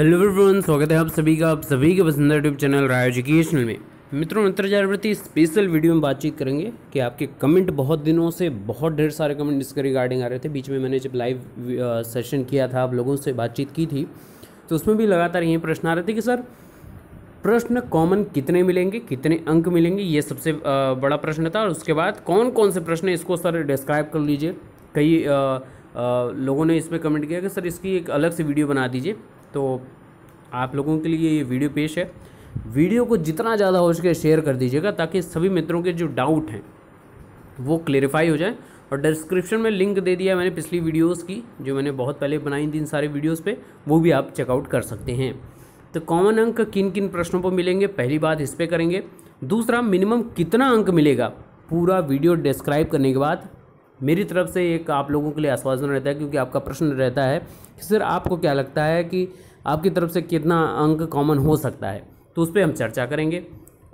hello everyone स्वागत है आप सभी का आप सभी के पसंद यूट्यूब चैनल राय एजुकेशनल में मित्रों अंतर्जालवर्ती स्पेशल वीडियो में बातचीत करेंगे कि आपके कमेंट बहुत दिनों से बहुत ढेर सारे कमेंट इसके रिगार्डिंग आ रहे थे बीच में मैंने जब लाइव सेशन किया था आप लोगों से बातचीत की थी तो उसमें भी लगातार ये प्रश्न आ रहे थे कि सर प्रश्न कॉमन कितने मिलेंगे कितने अंक मिलेंगे ये सबसे बड़ा प्रश्न था और उसके बाद कौन कौन से प्रश्न इसको सर डिस्क्राइब कर लीजिए कई लोगों ने इस पर कमेंट किया कि सर इसकी एक अलग से वीडियो बना दीजिए तो आप लोगों के लिए ये वीडियो पेश है वीडियो को जितना ज़्यादा हो सके शेयर कर दीजिएगा ताकि सभी मित्रों के जो डाउट हैं वो क्लेरिफाई हो जाए और डिस्क्रिप्शन में लिंक दे दिया मैंने पिछली वीडियोस की जो मैंने बहुत पहले बनाई थी इन सारे वीडियोस पे वो भी आप चेकआउट कर सकते हैं तो कॉमन अंक किन किन प्रश्नों पर मिलेंगे पहली बात इस पर करेंगे दूसरा मिनिमम कितना अंक मिलेगा पूरा वीडियो डिस्क्राइब करने के बाद मेरी तरफ से एक आप लोगों के लिए आश्वासन रहता है क्योंकि आपका प्रश्न रहता है कि सर आपको क्या लगता है कि आपकी तरफ से कितना अंक कॉमन हो सकता है तो उस पर हम चर्चा करेंगे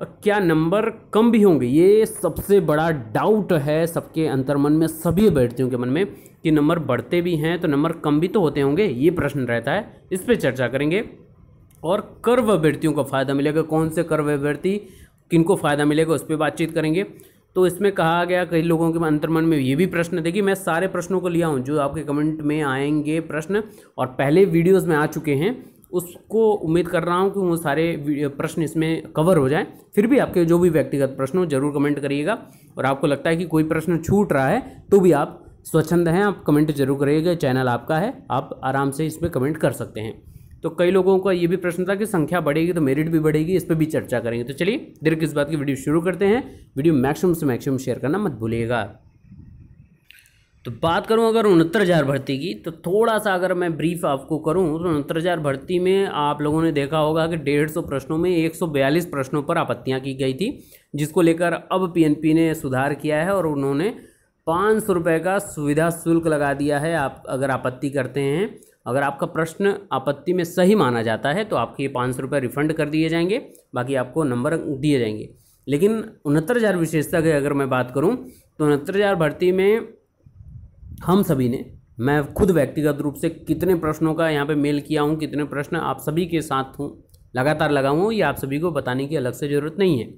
और क्या नंबर कम भी होंगे ये सबसे बड़ा डाउट है सबके अंतर्मन में सभी अभ्यर्थियों के मन में कि नंबर बढ़ते भी हैं तो नंबर कम भी तो होते होंगे ये प्रश्न रहता है इस पर चर्चा करेंगे और कर्व अभ्यर्थियों को फ़ायदा मिलेगा कौन से कर्व अभ्यर्थी किनको फ़ायदा मिलेगा उस पर बातचीत करेंगे तो इसमें कहा गया कई लोगों के अंतर्मन में ये भी प्रश्न थे कि मैं सारे प्रश्नों को लिया हूँ जो आपके कमेंट में आएंगे प्रश्न और पहले वीडियोज़ में आ चुके हैं उसको उम्मीद कर रहा हूँ कि वो सारे प्रश्न इसमें कवर हो जाएं फिर भी आपके जो भी व्यक्तिगत प्रश्न हो जरूर कमेंट करिएगा और आपको लगता है कि कोई प्रश्न छूट रहा है तो भी आप स्वच्छंद हैं आप कमेंट जरूर करिएगा चैनल आपका है आप आराम से इसमें कमेंट कर सकते हैं तो कई लोगों का ये भी प्रश्न था कि संख्या बढ़ेगी तो मेरिट भी बढ़ेगी इस पर भी चर्चा करेंगे तो चलिए दीर्घ इस बात की वीडियो शुरू करते हैं वीडियो मैक्सिमम से मैक्सिमम शेयर करना मत भूलिएगा तो बात करूं अगर उनहत्तर हज़ार भर्ती की तो थोड़ा सा अगर मैं ब्रीफ आपको करूं तो उनहत्तर हज़ार भर्ती में आप लोगों ने देखा होगा कि डेढ़ सौ प्रश्नों में एक सौ बयालीस प्रश्नों पर आपत्तियां की गई थी जिसको लेकर अब पीएनपी ने सुधार किया है और उन्होंने पाँच सौ रुपये का सुविधा शुल्क लगा दिया है आप अगर आपत्ति करते हैं अगर आपका प्रश्न आपत्ति में सही माना जाता है तो आपके ये पाँच सौ रुपये रिफंड कर दिए जाएंगे बाकी आपको नंबर दिए जाएंगे लेकिन उनहत्तर हज़ार विशेषता की अगर मैं बात करूँ तो उनहत्तर हज़ार भर्ती में हम सभी ने मैं खुद व्यक्तिगत रूप से कितने प्रश्नों का यहाँ पे मेल किया हूँ कितने प्रश्न आप सभी के साथ हूँ लगातार लगाऊँ हूँ ये आप सभी को बताने की अलग से ज़रूरत नहीं है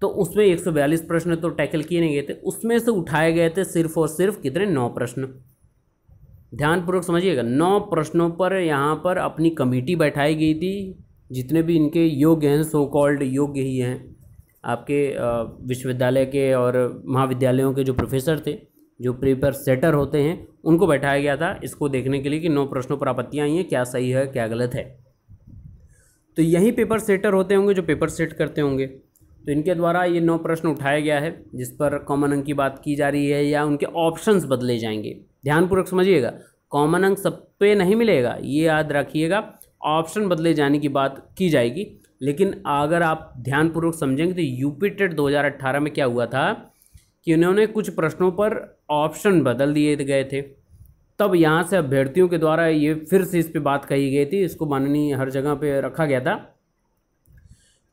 तो उसमें 142 प्रश्न तो टैकल किए नहीं गए थे उसमें से उठाए गए थे सिर्फ और सिर्फ कितने नौ प्रश्न ध्यानपूर्वक समझिएगा नौ प्रश्नों पर यहाँ पर अपनी कमेटी बैठाई गई थी जितने भी इनके योग्य हैं सो कॉल्ड योग्य ही हैं आपके विश्वविद्यालय के और महाविद्यालयों के जो प्रोफेसर थे जो पेपर सेटर होते हैं उनको बैठाया गया था इसको देखने के लिए कि नौ प्रश्नों पर आपत्तियाँ आई हैं क्या सही है क्या गलत है तो यही पेपर सेटर होते होंगे जो पेपर सेट करते होंगे तो इनके द्वारा ये नौ प्रश्न उठाया गया है जिस पर कॉमन अंक की बात की जा रही है या उनके ऑप्शंस बदले जाएंगे ध्यानपूर्वक समझिएगा कॉमन अंक सब पे नहीं मिलेगा ये याद रखिएगा ऑप्शन बदले जाने की बात की जाएगी लेकिन अगर आप ध्यानपूर्वक समझेंगे तो यूपी टेट अट्ठारह में क्या हुआ था कि उन्होंने कुछ प्रश्नों पर ऑप्शन बदल दिए गए थे तब यहाँ से अभ्यर्थियों के द्वारा ये फिर से इस पर बात कही गई थी इसको माननीय हर जगह पे रखा गया था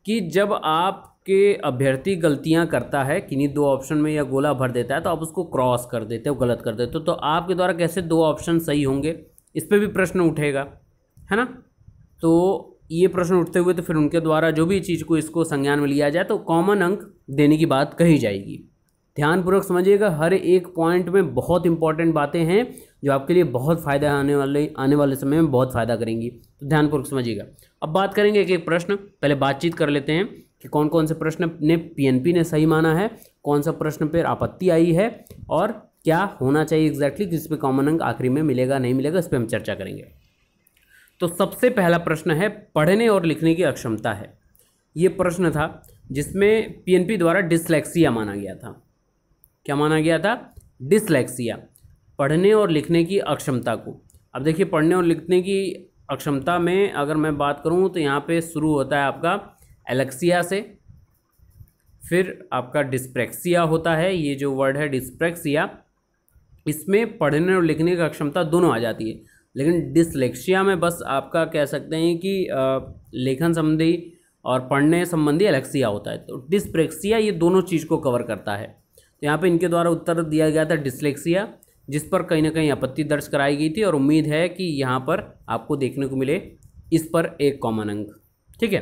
कि जब आप के अभ्यर्थी गलतियां करता है किन्हीं दो ऑप्शन में या गोला भर देता है तो आप उसको क्रॉस कर देते हो गलत कर देते हो तो आपके द्वारा कैसे दो ऑप्शन सही होंगे इस पर भी प्रश्न उठेगा है ना तो ये प्रश्न उठते हुए तो फिर उनके द्वारा जो भी चीज़ को इसको संज्ञान में लिया जाए तो कॉमन अंक देने की बात कही जाएगी ध्यानपूर्वक समझिएगा हर एक पॉइंट में बहुत इंपॉर्टेंट बातें हैं जो आपके लिए बहुत फ़ायदा आने वाले आने वाले समय में बहुत फ़ायदा करेंगी तो ध्यानपूर्वक समझिएगा अब बात करेंगे एक एक प्रश्न पहले बातचीत कर लेते हैं कि कौन कौन से प्रश्न ने पीएनपी ने सही माना है कौन सा प्रश्न पर आपत्ति आई है और क्या होना चाहिए एग्जैक्टली exactly, किस पे कॉमन अंक आखिरी में मिलेगा नहीं मिलेगा इस पर हम चर्चा करेंगे तो सबसे पहला प्रश्न है पढ़ने और लिखने की अक्षमता है ये प्रश्न था जिसमें पीएनपी द्वारा डिसलेक्सिया माना गया था क्या माना गया था डिसलेक्सिया पढ़ने और लिखने की अक्षमता को अब देखिए पढ़ने और लिखने की अक्षमता में अगर मैं बात करूँ तो यहाँ पे शुरू होता है आपका एलेक्सिया से फिर आपका डिस्प्रेक्सिया होता है ये जो वर्ड है डिस्प्रेक्सिया इसमें पढ़ने और लिखने की क्षमता दोनों आ जाती है लेकिन डिसलेक्सिया में बस आपका कह सकते हैं कि लेखन संबंधी और पढ़ने संबंधी एलेक्सिया होता है तो डिस्प्रेक्सिया ये दोनों चीज़ को कवर करता है तो यहाँ पे इनके द्वारा उत्तर दिया गया था डिसलेक्सिया जिस पर कहीं ना कहीं आपत्ति दर्ज कराई गई थी और उम्मीद है कि यहाँ पर आपको देखने को मिले इस पर एक कॉमन अंक ठीक है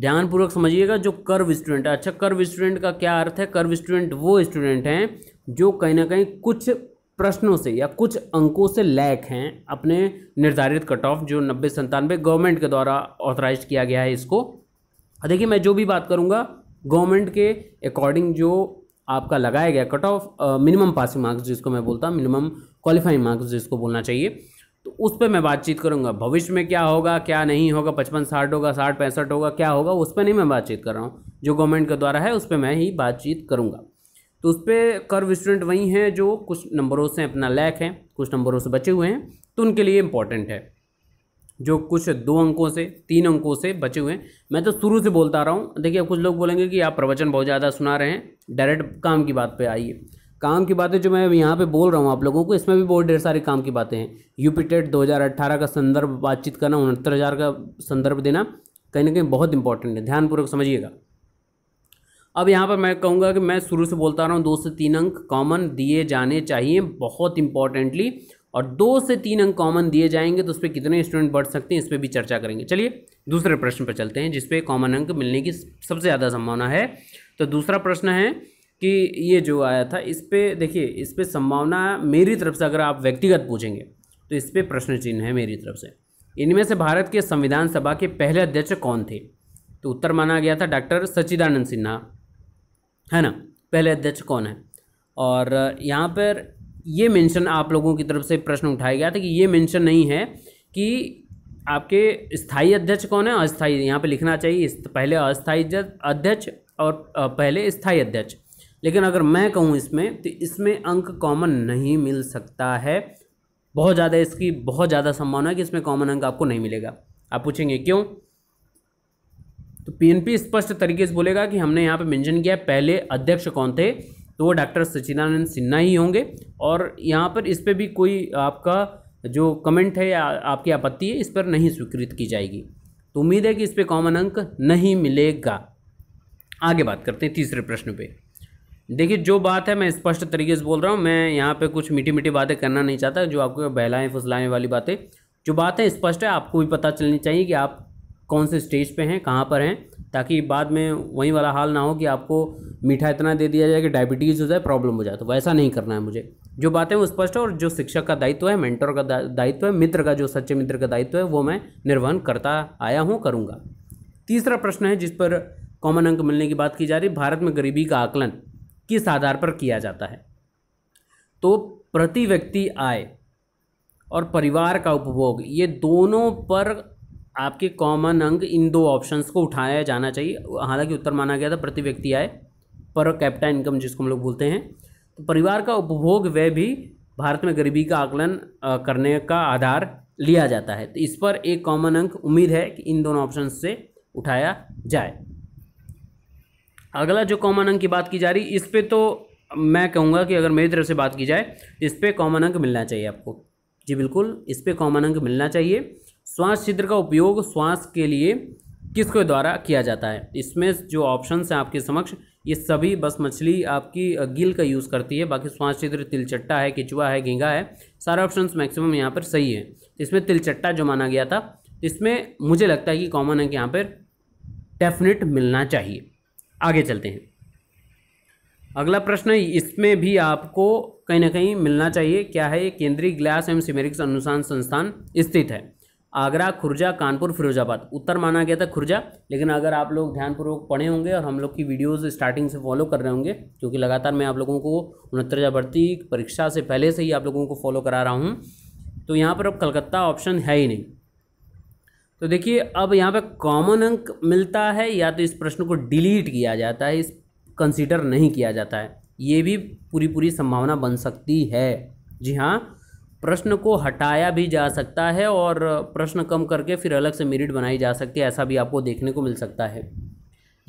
ध्यानपूर्वक समझिएगा जो कर्व स्टूडेंट है अच्छा कर्व स्टूडेंट का क्या अर्थ है कर्व स्टूडेंट वो स्टूडेंट हैं जो कहीं ना कहीं कुछ प्रश्नों से या कुछ अंकों से लैक हैं अपने निर्धारित कट ऑफ जो नब्बे संतानवे गवर्नमेंट के द्वारा ऑथराइज किया गया है इसको देखिए मैं जो भी बात करूँगा गवर्नमेंट के अकॉर्डिंग जो आपका लगाया गया cut off minimum passing marks जिसको मैं बोलता हूँ मिनिमम क्वालिफाइंग मार्क्स जिसको बोलना चाहिए तो उस पर मैं बातचीत करूँगा भविष्य में क्या होगा क्या नहीं होगा पचपन साठ होगा साठ पैंसठ होगा क्या होगा उस पर नहीं मैं बातचीत कर रहा हूँ जो गवर्नमेंट के द्वारा है उस पर मैं ही बातचीत करूँगा तो उस पर कर्व स्टूडेंट वही हैं जो कुछ नंबरों से अपना लैक हैं कुछ नंबरों से बचे हुए हैं तो उनके लिए इम्पॉर्टेंट है जो कुछ दो अंकों से तीन अंकों से बचे हुए हैं मैं तो शुरू से बोलता रहा हूँ देखिए कुछ लोग बोलेंगे कि आप प्रवचन बहुत ज़्यादा सुना रहे हैं डायरेक्ट काम की बात पे आइए काम की बातें जो मैं यहाँ पे बोल रहा हूँ आप लोगों को इसमें भी बहुत ढेर सारी काम की बातें हैं यूपी 2018 का संदर्भ बातचीत करना उनहत्तर हज़ार का संदर्भ देना कहीं ना कहीं बहुत इंपॉर्टेंट है ध्यानपूर्वक समझिएगा अब यहाँ पर मैं कहूँगा कि मैं शुरू से बोलता रहा हूँ दो से तीन अंक कॉमन दिए जाने चाहिए बहुत इंपॉर्टेंटली और दो से तीन अंक कॉमन दिए जाएंगे तो उस पर कितने स्टूडेंट बढ़ सकते हैं इस पर भी चर्चा करेंगे चलिए दूसरे प्रश्न पर चलते हैं जिसपे कॉमन अंक मिलने की सबसे ज़्यादा संभावना है तो दूसरा प्रश्न है कि ये जो आया था इस पर देखिए इस पर संभावना मेरी तरफ से अगर आप व्यक्तिगत पूछेंगे तो इस पर प्रश्न चिन्ह है मेरी तरफ से इनमें से भारत के संविधान सभा के पहले अध्यक्ष कौन थे तो उत्तर माना गया था डॉक्टर सच्चिदानंद सिन्हा है ना पहले अध्यक्ष कौन है और यहाँ पर ये मेंशन आप लोगों की तरफ से प्रश्न उठाया गया था कि ये मेंशन नहीं है कि आपके स्थाई अध्यक्ष कौन है अस्थाई यहाँ पे लिखना चाहिए पहले अस्थायी अध्यक्ष और पहले स्थायी अध्यक्ष लेकिन अगर मैं कहूँ इसमें तो इसमें अंक कॉमन नहीं मिल सकता है बहुत ज़्यादा इसकी बहुत ज़्यादा संभावना है कि इसमें कॉमन अंक आपको नहीं मिलेगा आप पूछेंगे क्यों तो पीएनपी स्पष्ट तरीके से बोलेगा कि हमने यहाँ पे मेंशन किया पहले अध्यक्ष कौन थे तो वो डॉक्टर सचिदानंद सिन्हा ही होंगे और यहाँ पर इस पर भी कोई आपका जो कमेंट है या आपकी आपत्ति है इस पर नहीं स्वीकृत की जाएगी तो उम्मीद है कि इस पर कॉमन अंक नहीं मिलेगा आगे बात करते हैं तीसरे प्रश्न पे देखिए जो बात है मैं स्पष्ट तरीके से बोल रहा हूँ मैं यहाँ पे कुछ मीठी मीठी बातें करना नहीं चाहता जो आपको बहलाएं फुसलाएं वाली बातें जो बात है स्पष्ट है आपको भी पता चलनी चाहिए कि आप कौन से स्टेज पे हैं कहाँ पर हैं ताकि बाद में वहीं वाला हाल ना हो कि आपको मीठा इतना दे दिया जाए कि डायबिटीज़ हो जाए प्रॉब्लम हो जाए तो वैसा नहीं करना है मुझे जो बातें वो स्पष्ट है और जो शिक्षक का दायित्व है मेंटर का दायित्व है मित्र का जो सच्चे मित्र का दायित्व है वो मैं निर्वहन करता आया हूँ करूँगा तीसरा प्रश्न है जिस पर कॉमन अंक मिलने की बात की जा रही भारत में गरीबी का आकलन किस आधार पर किया जाता है तो प्रति व्यक्ति आय और परिवार का उपभोग ये दोनों पर आपके कॉमन अंक इन दो ऑप्शंस को उठाया जाना चाहिए हालांकि उत्तर माना गया था प्रति व्यक्ति आय पर कैपिटा इनकम जिसको हम लोग बोलते हैं तो परिवार का उपभोग वह भी भारत में गरीबी का आकलन करने का आधार लिया जाता है तो इस पर एक कॉमन अंक उम्मीद है कि इन दोनों ऑप्शन से उठाया जाए अगला जो कॉमन अंक की बात की जा रही इस पर तो मैं कहूँगा कि अगर मेरी तरफ से बात की जाए इस पर कॉमन अंक मिलना चाहिए आपको जी बिल्कुल इस पर कॉमन अंक मिलना चाहिए श्वास छिद्र का उपयोग श्वास के लिए किसके द्वारा किया जाता है इसमें जो ऑप्शन हैं आपके समक्ष ये सभी बस मछली आपकी गिल का यूज़ करती है बाकी श्वास छिद्र तिलचट्टा है किचुआ है घेंगा है सारे ऑप्शंस मैक्सिमम यहाँ पर सही है इसमें तिलचट्टा जो माना गया था इसमें मुझे लगता है कि कॉमन अंक यहाँ पर डेफिनेट मिलना चाहिए आगे चलते हैं अगला प्रश्न इसमें भी आपको कहीं ना कहीं मिलना चाहिए क्या है केंद्रीय ग्लास एवं सिमेरिक्स अनुसंधान संस्थान स्थित है आगरा खुर्जा कानपुर फिरोजाबाद उत्तर माना गया था खुर्जा लेकिन अगर आप लोग ध्यानपूर्वक पढ़े होंगे और हम लोग की वीडियोस स्टार्टिंग से फॉलो कर रहे होंगे क्योंकि लगातार मैं आप लोगों को उनहत्तर हज़ार भर्ती परीक्षा से पहले से ही आप लोगों को फॉलो करा रहा हूँ तो यहाँ पर अब कलकत्ता ऑप्शन है ही नहीं तो देखिए अब यहाँ पे कॉमन अंक मिलता है या तो इस प्रश्न को डिलीट किया जाता है इस कंसीडर नहीं किया जाता है ये भी पूरी पूरी संभावना बन सकती है जी हाँ प्रश्न को हटाया भी जा सकता है और प्रश्न कम करके फिर अलग से मेरिट बनाई जा सकती है ऐसा भी आपको देखने को मिल सकता है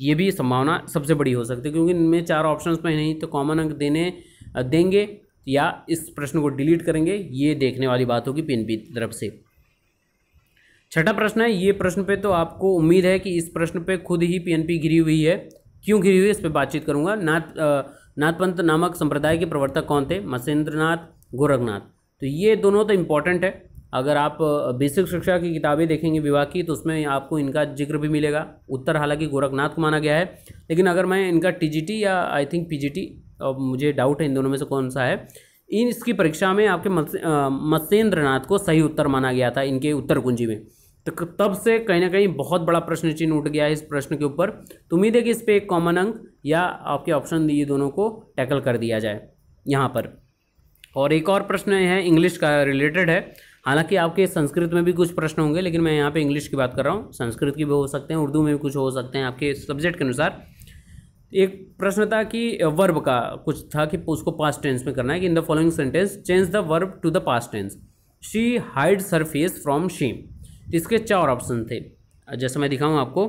ये भी संभावना सबसे बड़ी हो सकती है क्योंकि इनमें चार ऑप्शन में नहीं तो कॉमन अंक देने देंगे या इस प्रश्न को डिलीट करेंगे ये देखने वाली बात होगी पी की तरफ से छठा प्रश्न है ये प्रश्न पे तो आपको उम्मीद है कि इस प्रश्न पे खुद ही पीएनपी घिरी हुई है क्यों घिरी हुई है इस पर बातचीत करूंगा नाथ नाथपंथ नामक संप्रदाय के प्रवर्तक कौन थे मसेंद्रनाथ गोरखनाथ तो ये दोनों तो इम्पॉर्टेंट है अगर आप बेसिक शिक्षा की किताबें देखेंगे विवाह की तो उसमें आपको इनका जिक्र भी मिलेगा उत्तर हालांकि गोरखनाथ को माना गया है लेकिन अगर मैं इनका टीजीटी या आई थिंक पीजीटी अब मुझे डाउट है इन दोनों में से कौन सा है इन इसकी परीक्षा में आपके मत्स्येंद्रनाथ को सही उत्तर माना गया था इनके उत्तर कुंजी में तो तब से कहीं ना कहीं बहुत बड़ा प्रश्न चिन्ह उठ गया है इस प्रश्न के ऊपर तो उम्मीद है कि इस पर एक कॉमन अंक या आपके ऑप्शन ये दोनों को टैकल कर दिया जाए यहाँ पर और एक और प्रश्न है इंग्लिश का रिलेटेड है हालांकि आपके संस्कृत में भी कुछ प्रश्न होंगे लेकिन मैं यहाँ पे इंग्लिश की बात कर रहा हूँ संस्कृत की भी हो सकते हैं उर्दू में भी कुछ हो सकते हैं आपके सब्जेक्ट के अनुसार एक प्रश्न था कि वर्ब का कुछ था कि उसको पास्ट टेंस में करना है कि in the following sentence change the verb to the past tense she hide her face from shame तो इसके चार ऑप्शन थे जैसे मैं दिखाऊँ आपको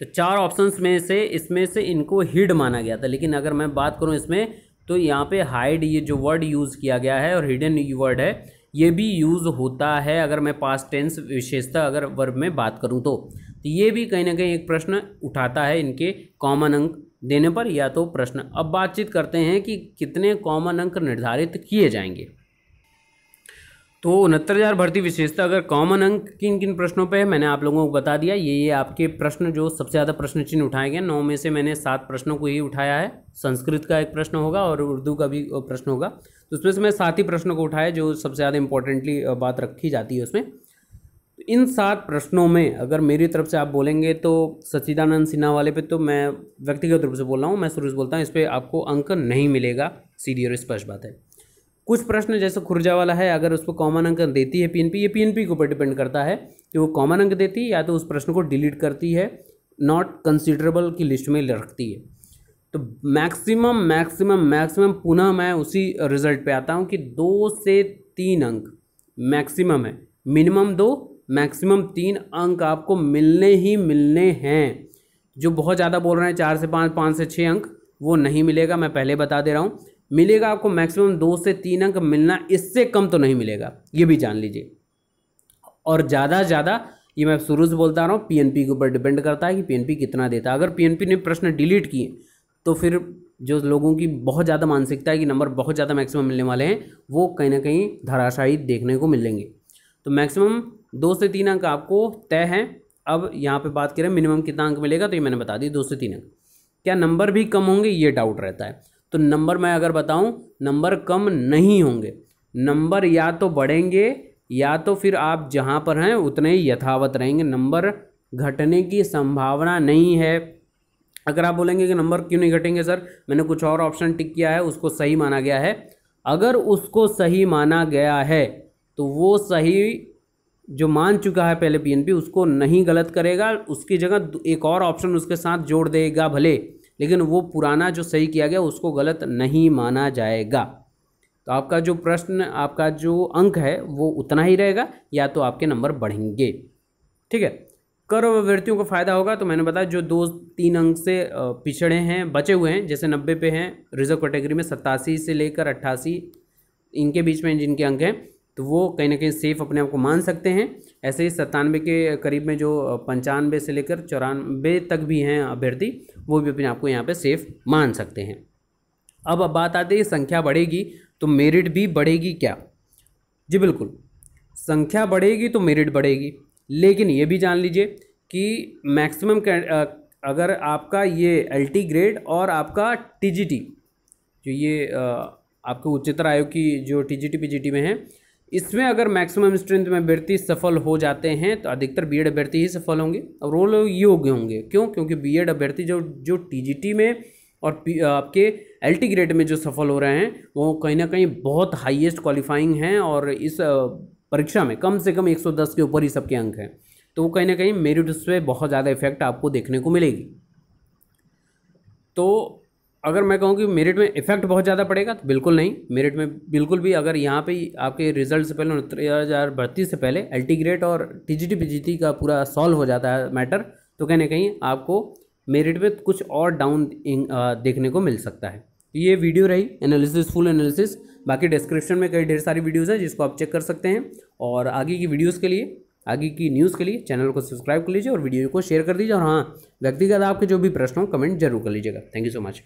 तो चार ऑप्शंस में से इसमें से इनको हिड माना गया था लेकिन अगर मैं बात करूँ इसमें तो यहाँ पे हाइड ये जो वर्ड यूज़ किया गया है और हिडन वर्ड है ये भी यूज़ होता है अगर मैं पास्ट टेंस विशेषता अगर वर्ब में बात करूँ तो तो ये भी कहीं ना कहीं एक प्रश्न उठाता है इनके कॉमन अंक देने पर या तो प्रश्न अब बातचीत करते हैं कि कितने कॉमन अंक निर्धारित किए जाएंगे तो उनहत्तर हज़ार भर्ती विशेषता अगर कॉमन अंक किन किन प्रश्नों पे है मैंने आप लोगों को बता दिया ये ये आपके प्रश्न जो सबसे ज़्यादा प्रश्न चिन्ह उठाए गए नौ में से मैंने सात प्रश्नों को ही उठाया है संस्कृत का एक प्रश्न होगा और उर्दू का भी प्रश्न होगा तो उसमें से मैं सात ही प्रश्नों को उठाया जो सबसे ज़्यादा इंपॉर्टेंटली बात रखी जाती है उसमें इन सात प्रश्नों में अगर मेरी तरफ से आप बोलेंगे तो सच्चिदानंद सिन्हा वाले पे तो मैं व्यक्तिगत रूप से बोल रहा हूँ मैं सुरेश बोलता हूँ इस पर आपको अंक नहीं मिलेगा सीधी और स्पष्ट बात है कुछ प्रश्न जैसे खुर्जा वाला है अगर उस पर कॉमन अंक देती है पीएनपी ये पीएनपी के ऊपर डिपेंड करता है कि वो कॉमन अंक देती है या तो उस प्रश्न को डिलीट करती है नॉट कंसिडरेबल की लिस्ट में रखती है तो मैक्सिमम मैक्सिमम मैक्सिमम पुनः मैं उसी रिजल्ट पे आता हूँ कि दो से तीन अंक मैक्सिमम है मिनिमम दो मैक्सिमम तीन अंक आपको मिलने ही मिलने हैं जो बहुत ज़्यादा बोल रहे हैं चार से पाँच पाँच से छः अंक वो नहीं मिलेगा मैं पहले बता दे रहा हूँ मिलेगा आपको मैक्सिमम दो से तीन अंक मिलना इससे कम तो नहीं मिलेगा ये भी जान लीजिए और ज़्यादा ज़्यादा ये मैं शुरू से बोलता रहा हूँ पीएनपी के ऊपर डिपेंड करता है कि पीएनपी कितना देता है अगर पीएनपी ने प्रश्न डिलीट किए तो फिर जो लोगों की बहुत ज़्यादा मानसिकता है कि नंबर बहुत ज़्यादा मैक्सिमम मिलने वाले हैं वो कहीं ना कहीं धराशायी देखने को मिलेंगे तो मैक्सिमम दो से तीन अंक आपको तय हैं अब यहाँ पे बात करें मिनिमम कितना अंक मिलेगा तो ये मैंने बता दी दो से तीन अंक क्या नंबर भी कम होंगे ये डाउट रहता है तो नंबर मैं अगर बताऊं नंबर कम नहीं होंगे नंबर या तो बढ़ेंगे या तो फिर आप जहां पर हैं उतने ही यथावत रहेंगे नंबर घटने की संभावना नहीं है अगर आप बोलेंगे कि नंबर क्यों नहीं घटेंगे सर मैंने कुछ और ऑप्शन टिक किया है उसको सही माना गया है अगर उसको सही माना गया है तो वो सही जो मान चुका है पहले पीएनपी उसको नहीं गलत करेगा उसकी जगह एक और ऑप्शन उसके साथ जोड़ देगा भले लेकिन वो पुराना जो सही किया गया उसको गलत नहीं माना जाएगा तो आपका जो प्रश्न आपका जो अंक है वो उतना ही रहेगा या तो आपके नंबर बढ़ेंगे ठीक है कर व्यर्थियों को फ़ायदा होगा तो मैंने बताया जो दो तीन अंक से पिछड़े हैं बचे हुए हैं जैसे नब्बे पे हैं रिजर्व कैटेगरी में सत्तासी से लेकर अट्ठासी इनके बीच में जिनके अंक हैं तो वो कहीं ना कहीं सेफ अपने आप को मान सकते हैं ऐसे ही सत्तानवे के करीब में जो पंचानवे से लेकर चौरानवे तक भी हैं अभ्यर्थी वो भी अपने आप को यहाँ पर सेफ मान सकते हैं अब अब बात आती है संख्या बढ़ेगी तो मेरिट भी बढ़ेगी क्या जी बिल्कुल संख्या बढ़ेगी तो मेरिट बढ़ेगी लेकिन ये भी जान लीजिए कि मैक्सिमम अगर आपका ये एल ग्रेड और आपका टी जो ये आपके उच्चतर आयोग की जो टी जी में है इसमें अगर मैक्सिमम स्ट्रेंथ में अभ्यर्थी सफल हो जाते हैं तो अधिकतर बी एड अभ्यर्थी ही सफल होंगे और वो लोग योग्य होंगे क्यों क्योंकि बी एड अभ्यर्थी जो जो टी में और आपके एल ग्रेड में जो सफल हो रहे हैं वो कहीं ना कहीं बहुत हाईएस्ट क्वालिफाइंग हैं और इस परीक्षा में कम से कम एक के ऊपर ही सबके अंक हैं तो वो कहीं ना कहीं मेरिट पर बहुत ज़्यादा इफेक्ट आपको देखने को मिलेगी तो अगर मैं कहूँ कि मेरिट में इफेक्ट बहुत ज़्यादा पड़ेगा तो बिल्कुल नहीं मेरिट में बिल्कुल भी अगर यहाँ पे आपके रिजल्ट से पहले उनतीस हज़ार बत्तीस से पहले एल टी ग्रेड और टी जी टी जी का पूरा सॉल्व हो जाता है मैटर तो कहीं ना कहीं आपको मेरिट में कुछ और डाउन देखने को मिल सकता है तो ये वीडियो रही एनालिसिस फुल एनालिसिस बाकी डिस्क्रिप्शन में कई ढेर सारी वीडियोज़ है जिसको आप चेक कर सकते हैं और आगे की वीडियोज़ के लिए आगे की न्यूज़ के लिए चैनल को सब्सक्राइब कर लीजिए और वीडियो को शेयर कर दीजिए और हाँ व्यक्तिगत आपके जो भी प्रश्न हो कमेंट जरूर कर लीजिएगा थैंक यू सो मच